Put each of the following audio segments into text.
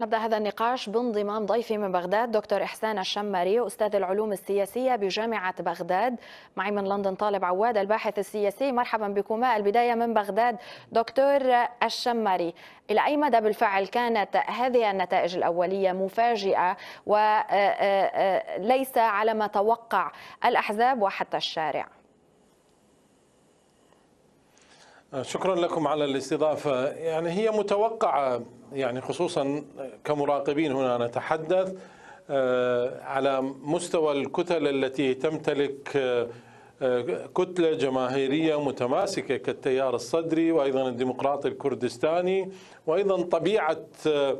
نبدأ هذا النقاش بانضمام ضيفي من بغداد دكتور إحسان الشمري أستاذ العلوم السياسية بجامعة بغداد معي من لندن طالب عواد الباحث السياسي مرحبا بكما البداية من بغداد دكتور الشمري إلى أي مدى بالفعل كانت هذه النتائج الأولية مفاجئة وليس آه، آه، آه، على ما توقع الأحزاب وحتى الشارع؟ شكرا لكم على الاستضافة يعني هي متوقعة يعني خصوصا كمراقبين هنا نتحدث آه، على مستوى الكتل التي تمتلك آه، كتلة جماهيرية متماسكة كالتيار الصدري وأيضا الديمقراطي الكردستاني وأيضا طبيعة آه،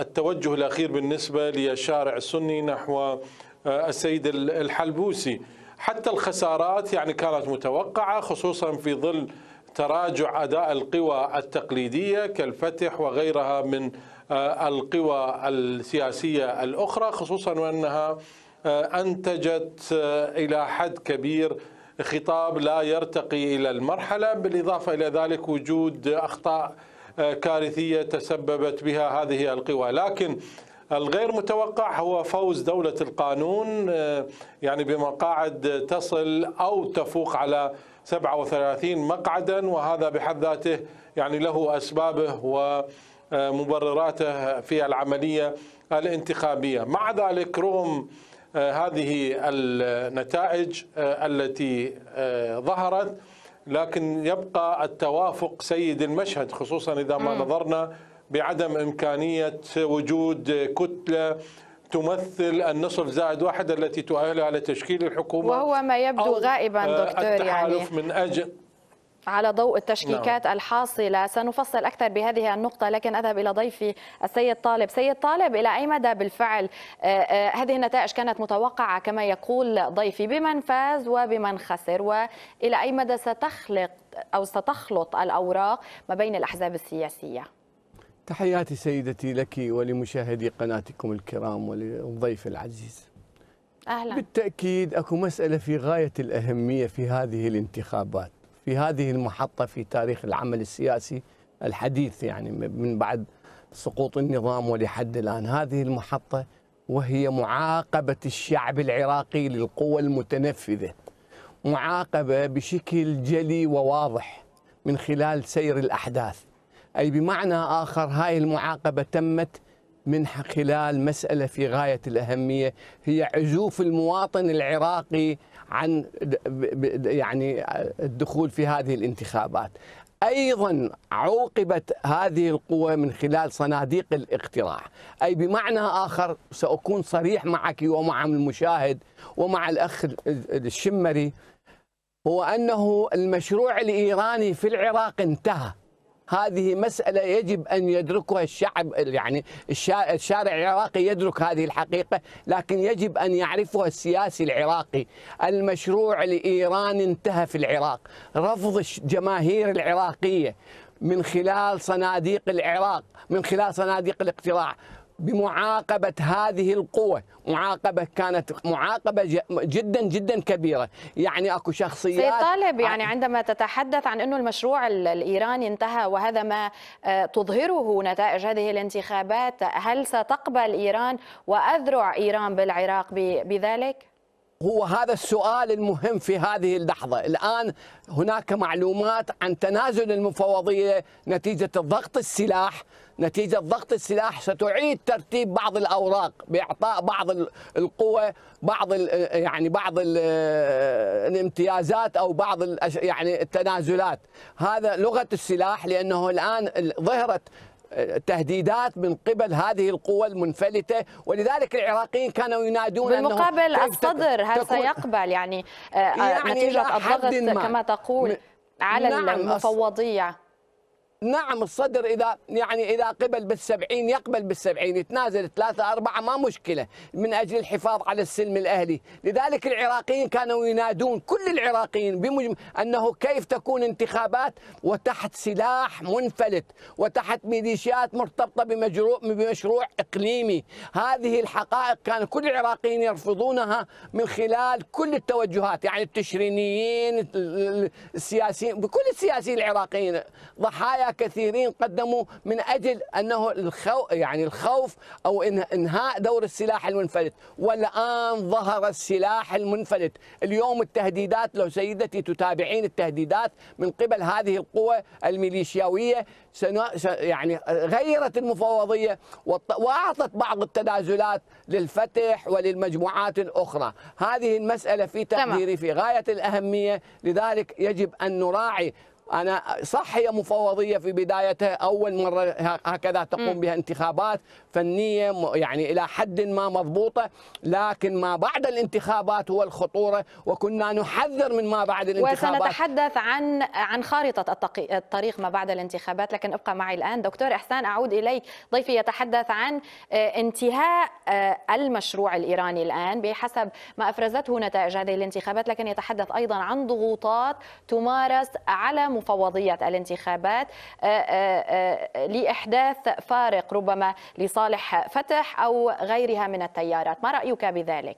التوجه الأخير بالنسبة للشارع السني نحو السيد الحلبوسي حتى الخسارات يعني كانت متوقعة خصوصا في ظل تراجع أداء القوى التقليدية كالفتح وغيرها من آه، القوى السياسية الأخرى خصوصا وأنها آه، أنتجت آه، إلى حد كبير خطاب لا يرتقي إلى المرحلة بالإضافة إلى ذلك وجود أخطاء كارثية تسببت بها هذه القوى لكن الغير متوقع هو فوز دولة القانون آه، يعني بمقاعد تصل أو تفوق على 37 مقعدا وهذا بحد ذاته يعني له أسبابه ومبرراته في العملية الانتخابية مع ذلك رغم آه، هذه النتائج آه، التي ظهرت لكن يبقى التوافق سيد المشهد خصوصا إذا ما نظرنا بعدم إمكانية وجود كتلة تمثل النصف زائد واحد التي تؤهل على تشكيل الحكومة وهو ما يبدو غائبا آه، دكتور يعني من أجل على ضوء التشكيكات نعم. الحاصلة سنفصل أكثر بهذه النقطة لكن أذهب إلى ضيفي السيد طالب سيد طالب إلى أي مدى بالفعل آه، آه، هذه النتائج كانت متوقعة كما يقول ضيفي بمن فاز وبمن خسر وإلى أي مدى ستخلق أو ستخلط الأوراق ما بين الأحزاب السياسية تحياتي سيدتي لك ولمشاهدي قناتكم الكرام وللضيف العزيز أهلا بالتأكيد أكو مسألة في غاية الأهمية في هذه الانتخابات في هذه المحطة في تاريخ العمل السياسي الحديث يعني من بعد سقوط النظام ولحد الآن هذه المحطة وهي معاقبة الشعب العراقي للقوى المتنفذة معاقبة بشكل جلي وواضح من خلال سير الأحداث أي بمعنى آخر هاي المعاقبة تمت من خلال مسألة في غاية الأهمية هي عزوف المواطن العراقي عن يعني الدخول في هذه الانتخابات ايضا عوقبت هذه القوة من خلال صناديق الاقتراع، اي بمعنى اخر ساكون صريح معك ومع المشاهد ومع الاخ الشمري هو انه المشروع الايراني في العراق انتهى هذه مسألة يجب أن يدركها الشعب يعني الشارع العراقي يدرك هذه الحقيقة لكن يجب أن يعرفها السياسي العراقي المشروع لإيران انتهى في العراق رفض الجماهير العراقية من خلال صناديق العراق من خلال صناديق الاقتراع بمعاقبة هذه القوة معاقبة كانت معاقبة جدا جدا كبيرة يعني أكو شخصيات سيد طالب يعني عندما تتحدث عن أنه المشروع الإيراني انتهى وهذا ما آه، تظهره نتائج هذه الانتخابات هل ستقبل إيران وأذرع إيران بالعراق بذلك؟ هو هذا السؤال المهم في هذه اللحظة الآن هناك معلومات عن تنازل المفوضية نتيجة ضغط السلاح نتيجة ضغط السلاح ستعيد ترتيب بعض الأوراق بإعطاء بعض القوة بعض يعني بعض الامتيازات أو بعض يعني التنازلات هذا لغة السلاح لأنه الآن ظهرت تهديدات من قبل هذه القوى المنفلتة ولذلك العراقيين كانوا ينادون بالمقابل الصدر هل سيقبل يعني, آه، يعني نتيجة الضغط كما تقول على نعم المفوضية نعم الصدر اذا يعني اذا قبل بال يقبل بال70 يتنازل ثلاثة أربعة ما مشكلة من أجل الحفاظ على السلم الأهلي لذلك العراقيين كانوا ينادون كل العراقيين بمجم أنه كيف تكون انتخابات وتحت سلاح منفلت وتحت ميليشيات مرتبطة بمجروع بمشروع إقليمي هذه الحقائق كان كل العراقيين يرفضونها من خلال كل التوجهات يعني التشرينيين السياسيين بكل السياسيين العراقيين ضحايا كثيرين قدموا من اجل انه الخو يعني الخوف او انهاء دور السلاح المنفلت والان ظهر السلاح المنفلت اليوم التهديدات لو سيدتي تتابعين التهديدات من قبل هذه القوى الميليشياويه يعني غيرت المفوضيه واعطت بعض التنازلات للفتح وللمجموعات الاخرى هذه المساله في تقديري في غايه الاهميه لذلك يجب ان نراعي انا صح هي مفوضيه في بدايتها اول مره هكذا تقوم بها انتخابات فنيه يعني الى حد ما مضبوطه لكن ما بعد الانتخابات هو الخطوره وكنا نحذر من ما بعد الانتخابات وسنتحدث عن عن خارطه الطريق ما بعد الانتخابات لكن ابقى معي الان دكتور احسان اعود اليك ضيفي يتحدث عن آه، انتهاء آه، المشروع الايراني الان بحسب ما افرزته نتائج هذه الانتخابات لكن يتحدث ايضا عن ضغوطات تمارس على مفوضية الانتخابات آه، آه، آه، لإحداث فارق ربما لصالح فتح أو غيرها من التيارات ما رأيك بذلك؟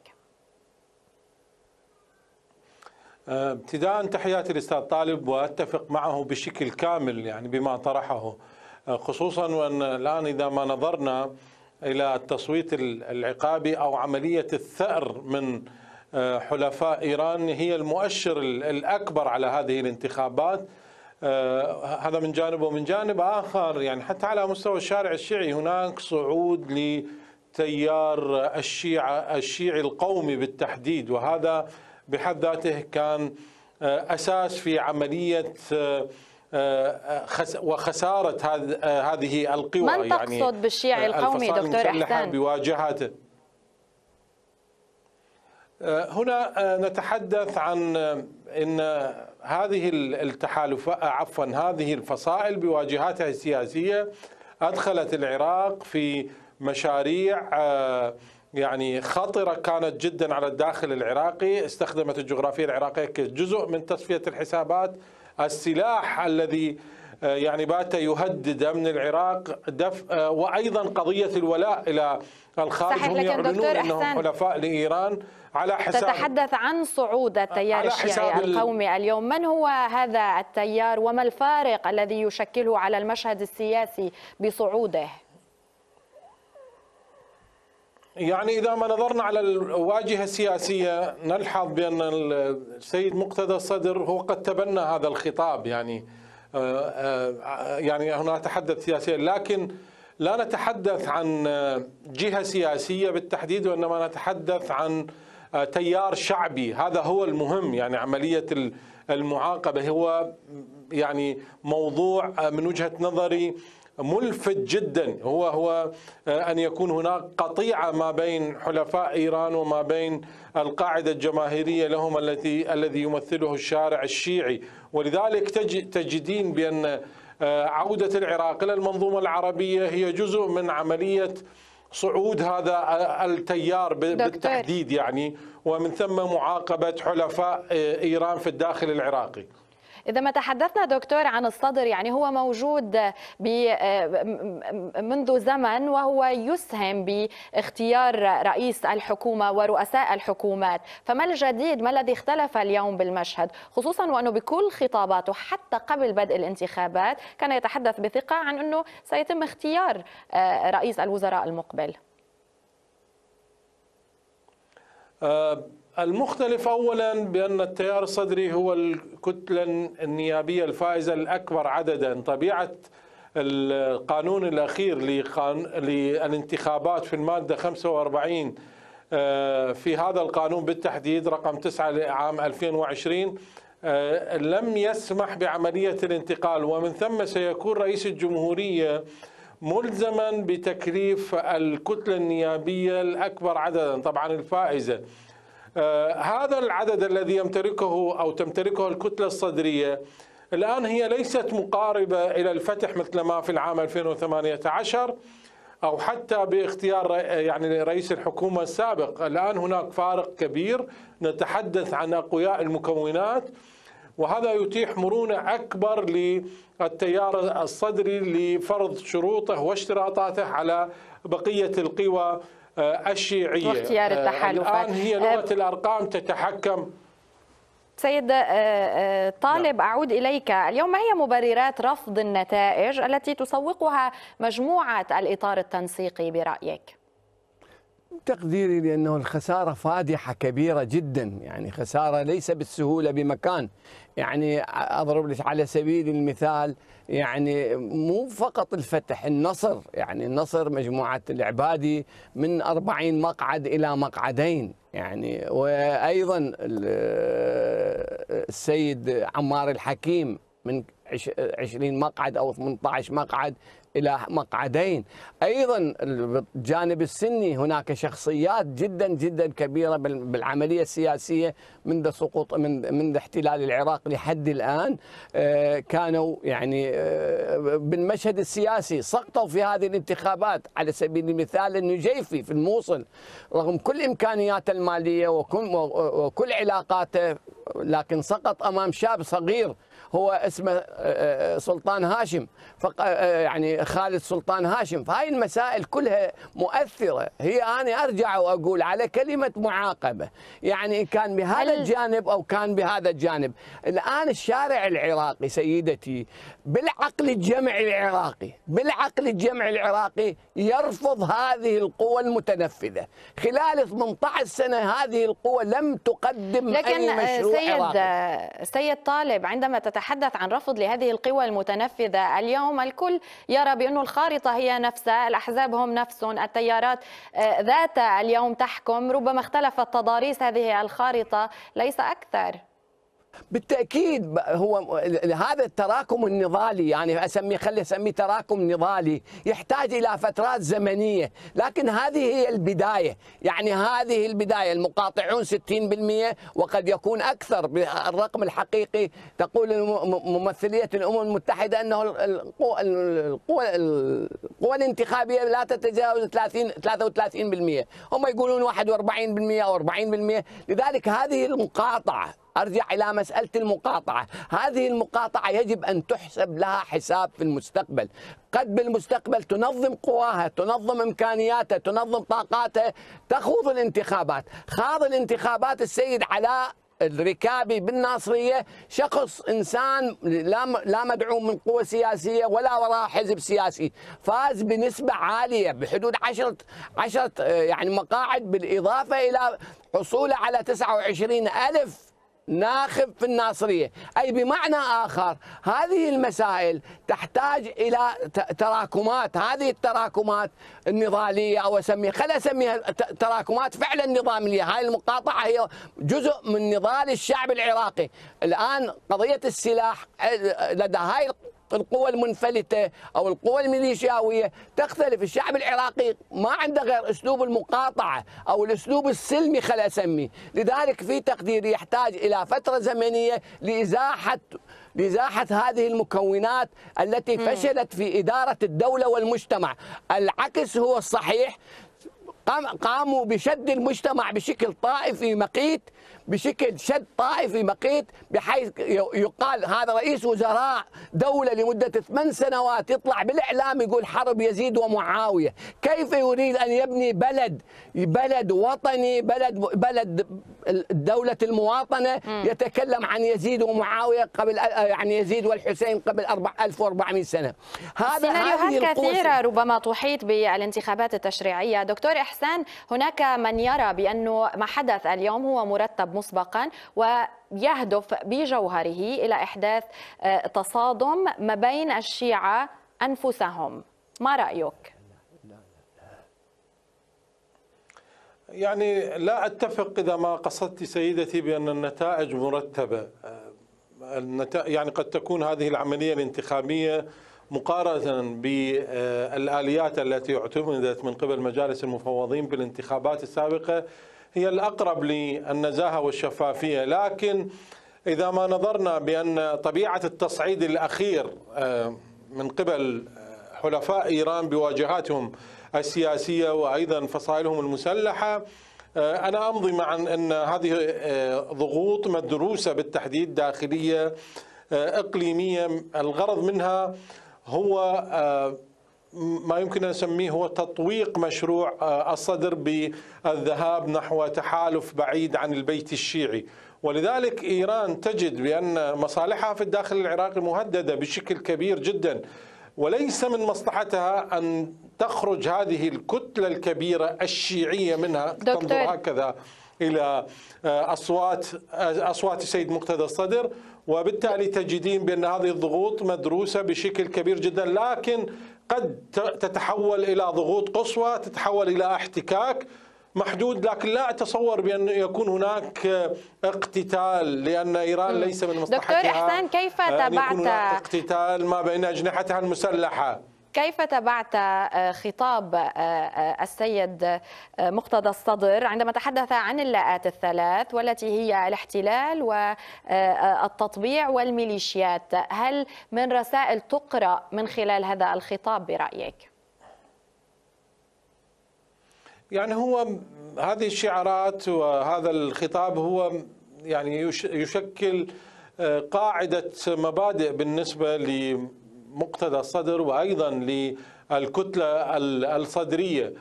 ابتداء تحياتي للاستاذ طالب واتفق معه بشكل كامل يعني بما طرحه خصوصا وان الان اذا ما نظرنا الى التصويت العقابي او عمليه الثأر من حلفاء ايران هي المؤشر الاكبر على هذه الانتخابات آه، هذا من جانب ومن جانب آخر يعني حتى على مستوى الشارع الشيعي هناك صعود لتيار الشيعة الشيعي القومي بالتحديد وهذا بحد ذاته كان آه، أساس في عملية آه، وخسارة هذه القوى من تقصد يعني بالشيعي القومي دكتور إحسان بواجهته آه، هنا آه، نتحدث عن آه، ان هذه التحالف عفوا هذه الفصائل بواجهاتها السياسيه ادخلت العراق في مشاريع يعني خطره كانت جدا على الداخل العراقي، استخدمت الجغرافيه العراقيه كجزء من تصفيه الحسابات، السلاح الذي آه، يعني بات يهدد أمن العراق دفع آه، وأيضا قضية الولاء إلى الخارج صحيح هم يعلنون أنهم حلفاء لإيران على حساب تتحدث عن صعود آه، التيار الشيعي القومي اليوم من هو هذا التيار وما الفارق الذي يشكله على المشهد السياسي بصعوده يعني إذا ما نظرنا على الواجهة السياسية نلحظ بأن السيد مقتدى الصدر هو قد تبنى هذا الخطاب يعني آه، آه، يعني هنا نتحدث سياسيا لكن لا نتحدث عن آه، جهة سياسية بالتحديد وإنما نتحدث عن تيار شعبي هذا هو المهم يعني عملية المعاقبة هو يعني موضوع من وجهة نظري ملفت جدا هو هو آه، ان يكون هناك قطيعه ما بين حلفاء ايران وما بين القاعده الجماهيريه لهم التي الذي يمثله الشارع الشيعي ولذلك تجدين بان آه، عوده العراق الى المنظومه العربيه هي جزء من عمليه صعود هذا آه، التيار بالتحديد يعني ومن ثم معاقبه حلفاء ايران في الداخل العراقي إذا ما تحدثنا دكتور عن الصدر يعني هو موجود منذ زمن وهو يسهم باختيار رئيس الحكومة ورؤساء الحكومات فما الجديد ما الذي اختلف اليوم بالمشهد خصوصا وأنه بكل خطاباته حتى قبل بدء الانتخابات كان يتحدث بثقة عن أنه سيتم اختيار آه، رئيس الوزراء المقبل آه، المختلف اولا بان التيار الصدري هو الكتله النيابيه الفائزه الاكبر عددا طبيعه القانون الاخير للانتخابات في الماده 45 آه، في هذا القانون بالتحديد رقم 9 لعام 2020 آه، لم يسمح بعمليه الانتقال ومن ثم سيكون رئيس الجمهوريه ملزما بتكليف الكتله النيابيه الاكبر عددا طبعا الفائزه آه، هذا العدد الذي يمتلكه أو تمتلكه الكتلة الصدرية الآن هي ليست مقاربة إلى الفتح مثلما في العام 2018 أو حتى باختيار يعني رئيس الحكومة السابق الآن هناك فارق كبير نتحدث عن أقوياء المكونات وهذا يتيح مرونة أكبر للتيار الصدري لفرض شروطه واشتراطاته على بقية القوى آه، الشيعية واختيار آه، التحالفات الآن هي لغة آه، الأرقام تتحكم سيد طالب نعم. أعود إليك اليوم ما هي مبررات رفض النتائج التي تسوقها مجموعة الإطار التنسيقي برأيك؟ تقديري لانه الخساره فادحه كبيره جدا يعني خساره ليس بالسهوله بمكان يعني اضرب لك على سبيل المثال يعني مو فقط الفتح النصر يعني النصر مجموعه العبادي من 40 مقعد الى مقعدين يعني وايضا السيد عمار الحكيم من 20 مقعد او 18 مقعد إلى مقعدين أيضا الجانب السني هناك شخصيات جدا جدا كبيرة بالعملية السياسية منذ سقوط من منذ احتلال العراق لحد الآن آه، كانوا يعني آه، بالمشهد السياسي سقطوا في هذه الانتخابات على سبيل المثال النجيفي في الموصل رغم كل إمكانياته المالية وكل علاقاته لكن سقط أمام شاب صغير هو اسمه آه، آه، سلطان هاشم آه، يعني خالد سلطان هاشم فهاي المسائل كلها مؤثرة هي أنا أرجع وأقول على كلمة معاقبة يعني إن كان بهذا الجانب أو كان بهذا الجانب الآن الشارع العراقي سيدتي بالعقل الجمعي العراقي بالعقل الجمعي العراقي يرفض هذه القوى المتنفذة خلال 18 سنة هذه القوى لم تقدم لكن أي مشروع سيد, عراقي. سيد طالب عندما تتحدث عن رفض لهذه القوى المتنفذة اليوم الكل يرى بأن الخارطة هي نفسها الأحزاب هم نفسهم التيارات آه، ذات اليوم تحكم ربما اختلفت تضاريس هذه الخارطة ليس أكثر بالتاكيد هو هذا التراكم النضالي يعني اسميه خلي اسميه تراكم نضالي يحتاج الى فترات زمنيه لكن هذه هي البدايه يعني هذه البدايه المقاطعون 60% وقد يكون اكثر بالرقم الحقيقي تقول ممثليه الامم المتحده انه القوى القوى القوى الانتخابيه لا تتجاوز 30 33% هم يقولون 41% او 40% لذلك هذه المقاطعه أرجع إلى مسألة المقاطعة هذه المقاطعة يجب أن تحسب لها حساب في المستقبل قد بالمستقبل تنظم قواها تنظم إمكانياتها تنظم طاقاتها تخوض الانتخابات خاض الانتخابات السيد علاء الركابي بالناصريه شخص انسان لا لا مدعوم من قوه سياسيه ولا وراء حزب سياسي، فاز بنسبه عاليه بحدود 10 10 آه، يعني مقاعد بالاضافه الى حصوله على 29 ألف ناخب في الناصرية أي بمعنى آخر هذه المسائل تحتاج إلى تراكمات هذه التراكمات النضالية أو أسميها خل أسميها تراكمات فعلا نظامية هاي المقاطعة هي جزء من نضال الشعب العراقي الآن قضية السلاح لدى هاي القوى المنفلتة أو القوى الميليشياوية تختلف الشعب العراقي ما عنده غير أسلوب المقاطعة أو الأسلوب السلمي خل أسميه لذلك في تقديري يحتاج إلى فترة زمنية لإزاحة لإزاحة هذه المكونات التي فشلت في إدارة الدولة والمجتمع العكس هو الصحيح قاموا بشد المجتمع بشكل طائفي مقيت بشكل شد طائفي مقيت بحيث يقال هذا رئيس وزراء دولة لمدة ثمان سنوات يطلع بالإعلام يقول حرب يزيد ومعاوية كيف يريد أن يبني بلد بلد وطني بلد بلد دولة المواطنة يتكلم عن يزيد ومعاوية قبل يعني يزيد والحسين قبل 1400 سنة هذا سيناريوهات كثيرة ربما تحيط بالانتخابات التشريعية دكتور إحسان إحسان هناك من يرى بأنه ما حدث اليوم هو مرتب مسبقا و يهدف بجوهره إلى إحداث آه، تصادم ما بين الشيعة أنفسهم ما رأيك؟ يعني لا أتفق إذا ما قصدت سيدتي بأن النتائج مرتبة آه، يعني قد تكون هذه العملية الانتخابية مقارنة بالآليات التي اعتمدت من قبل مجالس المفوضين بالانتخابات السابقة هي الأقرب للنزاهة والشفافية لكن إذا ما نظرنا بأن طبيعة التصعيد الأخير آه، من قبل آه، حلفاء إيران بواجهاتهم السياسية وأيضا فصائلهم المسلحة آه، أنا أمضي مع أن هذه ضغوط مدروسة بالتحديد داخلية إقليمية الغرض منها هو آه، ما يمكن ان نسميه هو تطويق مشروع آه، الصدر بالذهاب نحو تحالف بعيد عن البيت الشيعي ولذلك ايران تجد بان مصالحها في الداخل العراقي مهدده بشكل كبير جدا وليس من مصلحتها ان تخرج هذه الكتله الكبيره الشيعيه منها دكتور. تنظر هكذا الى آه، اصوات آه، اصوات السيد مقتدى الصدر وبالتالي تجدين بان هذه الضغوط مدروسه بشكل كبير جدا لكن قد تتحول الى ضغوط قصوى تتحول الى احتكاك محدود لكن لا اتصور بان يكون هناك آه، اقتتال لان ايران ليس من مصلحتها دكتور احسان كيف تابعت اقتتال ما بين اجنحتها المسلحه كيف تابعت آه، خطاب آه، آه، السيد مقتدى الصدر عندما تحدث عن اللاءات الثلاث والتي هي الاحتلال والتطبيع والميليشيات هل من رسائل تقرأ من خلال هذا الخطاب برأيك؟ يعني هو هذه الشعارات وهذا الخطاب هو يعني يشكل قاعدة مبادئ بالنسبة مقتدى الصدر وأيضا للكتلة الصدرية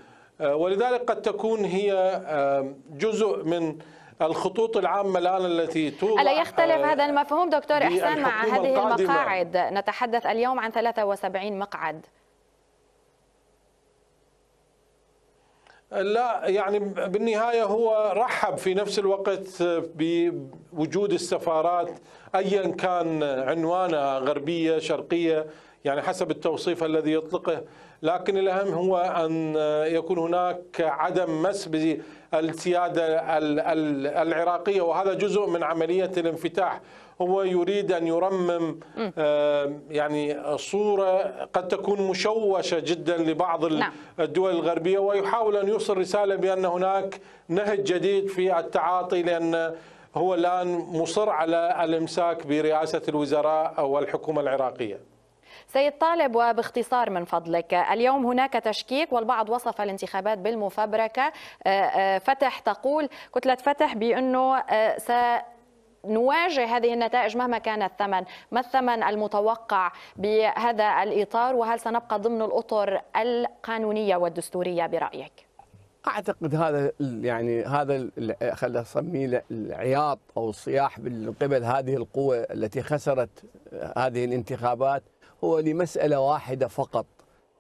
آه، ولذلك قد تكون هي آه، جزء من الخطوط العامة الآن التي توضع ألا يختلف آه، هذا المفهوم دكتور إحسان مع هذه المقاعد نتحدث اليوم عن 73 مقعد لا يعني بالنهايه هو رحب في نفس الوقت بوجود السفارات ايا كان عنوانها غربيه شرقيه يعني حسب التوصيف الذي يطلقه لكن الأهم هو أن يكون هناك عدم مس بالسيادة العراقية وهذا جزء من عملية الانفتاح هو يريد أن يرمم يعني صورة قد تكون مشوشة جدا لبعض نعم. الدول الغربية ويحاول أن يوصل رسالة بأن هناك نهج جديد في التعاطي لأن هو الآن مصر على الإمساك برئاسة الوزراء والحكومة العراقية سيد طالب وباختصار من فضلك اليوم هناك تشكيك والبعض وصف الانتخابات بالمفبركة آه، آه، فتح تقول كتلة فتح بأنه آه، س نواجه هذه النتائج مهما كان الثمن ما الثمن المتوقع بهذا الإطار وهل سنبقى ضمن الأطر القانونية والدستورية برأيك؟ اعتقد هذا يعني هذا خلينا نسميه العياط او الصياح من قبل هذه القوى التي خسرت هذه الانتخابات هو لمسألة واحدة فقط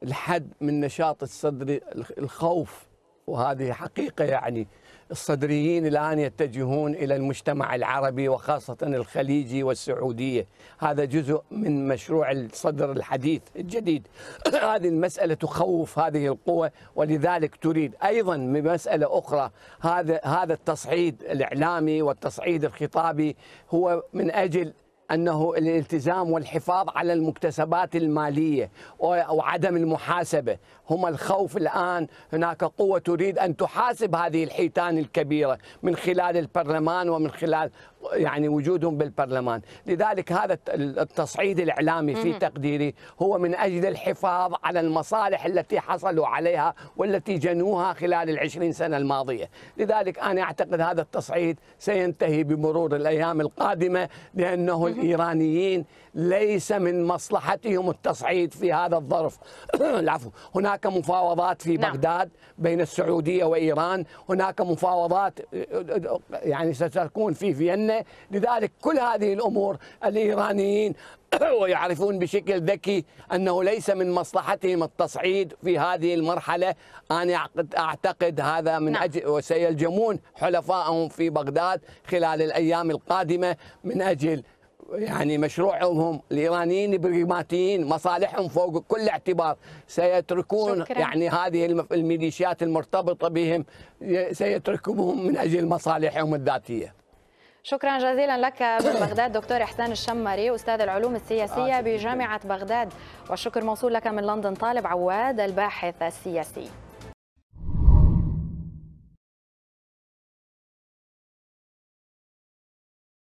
الحد من نشاط الصدر الخوف وهذه حقيقة يعني الصدريين الآن يتجهون إلى المجتمع العربي وخاصة الخليجي والسعودية هذا جزء من مشروع الصدر الحديث الجديد هذه المسألة تخوف هذه القوة ولذلك تريد أيضا بمسألة أخرى هذا هذا التصعيد الإعلامي والتصعيد الخطابي هو من أجل انه الالتزام والحفاظ على المكتسبات الماليه وعدم المحاسبه هم الخوف الآن هناك قوة تريد أن تحاسب هذه الحيتان الكبيرة من خلال البرلمان ومن خلال يعني وجودهم بالبرلمان لذلك هذا التصعيد الإعلامي في تقديري هو من أجل الحفاظ على المصالح التي حصلوا عليها والتي جنوها خلال العشرين سنة الماضية لذلك أنا أعتقد هذا التصعيد سينتهي بمرور الأيام القادمة لأنه الإيرانيين ليس من مصلحتهم التصعيد في هذا الظرف العفو هناك هناك مفاوضات في نعم. بغداد بين السعوديه وايران هناك مفاوضات يعني ستكون في فيينا لذلك كل هذه الامور الايرانيين ويعرفون بشكل ذكي انه ليس من مصلحتهم التصعيد في هذه المرحله انا اعتقد هذا من نعم. اجل وسيلجمون حلفائهم في بغداد خلال الايام القادمه من اجل يعني مشروعهم الايرانيين البريماتيين مصالحهم فوق كل اعتبار سيتركون شكرا. يعني هذه الميليشيات المرتبطه بهم سيتركهم من اجل مصالحهم الذاتيه شكرا جزيلا لك من بغداد دكتور احسان الشمري استاذ العلوم السياسيه آه، بجامعه بغداد والشكر موصول لك من لندن طالب عواد الباحث السياسي